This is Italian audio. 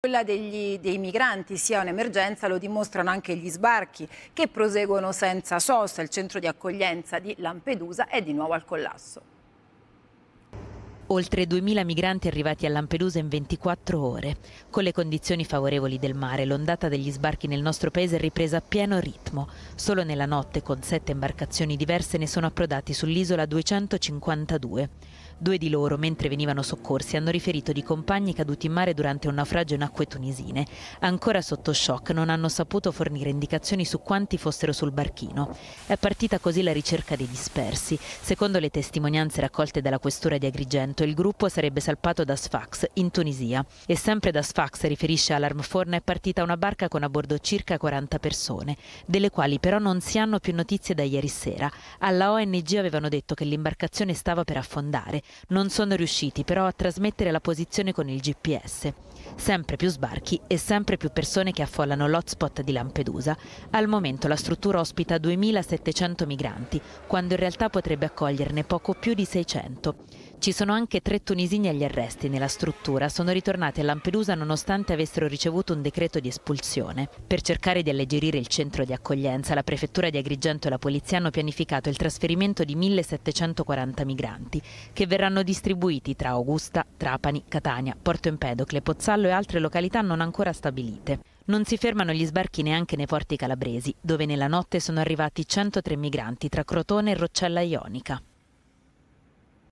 Quella degli, dei migranti sia un'emergenza lo dimostrano anche gli sbarchi che proseguono senza sosta. Il centro di accoglienza di Lampedusa è di nuovo al collasso. Oltre 2.000 migranti arrivati a Lampedusa in 24 ore. Con le condizioni favorevoli del mare, l'ondata degli sbarchi nel nostro paese è ripresa a pieno ritmo. Solo nella notte, con sette imbarcazioni diverse, ne sono approdati sull'isola 252. Due di loro, mentre venivano soccorsi, hanno riferito di compagni caduti in mare durante un naufragio in acque tunisine. Ancora sotto shock non hanno saputo fornire indicazioni su quanti fossero sul barchino. È partita così la ricerca dei dispersi. Secondo le testimonianze raccolte dalla questura di Agrigento, il gruppo sarebbe salpato da Sfax in Tunisia. E sempre da Sfax, riferisce Alarm Forna, è partita una barca con a bordo circa 40 persone, delle quali però non si hanno più notizie da ieri sera. Alla ONG avevano detto che l'imbarcazione stava per affondare. Non sono riusciti però a trasmettere la posizione con il GPS. Sempre più sbarchi e sempre più persone che affollano l'hotspot di Lampedusa. Al momento la struttura ospita 2.700 migranti, quando in realtà potrebbe accoglierne poco più di 600. Ci sono anche tre tunisini agli arresti nella struttura, sono ritornati a Lampedusa nonostante avessero ricevuto un decreto di espulsione. Per cercare di alleggerire il centro di accoglienza, la prefettura di Agrigento e la polizia hanno pianificato il trasferimento di 1740 migranti, che verranno distribuiti tra Augusta, Trapani, Catania, Porto Empedocle, Pozzallo e altre località non ancora stabilite. Non si fermano gli sbarchi neanche nei porti calabresi, dove nella notte sono arrivati 103 migranti tra Crotone e Roccella Ionica.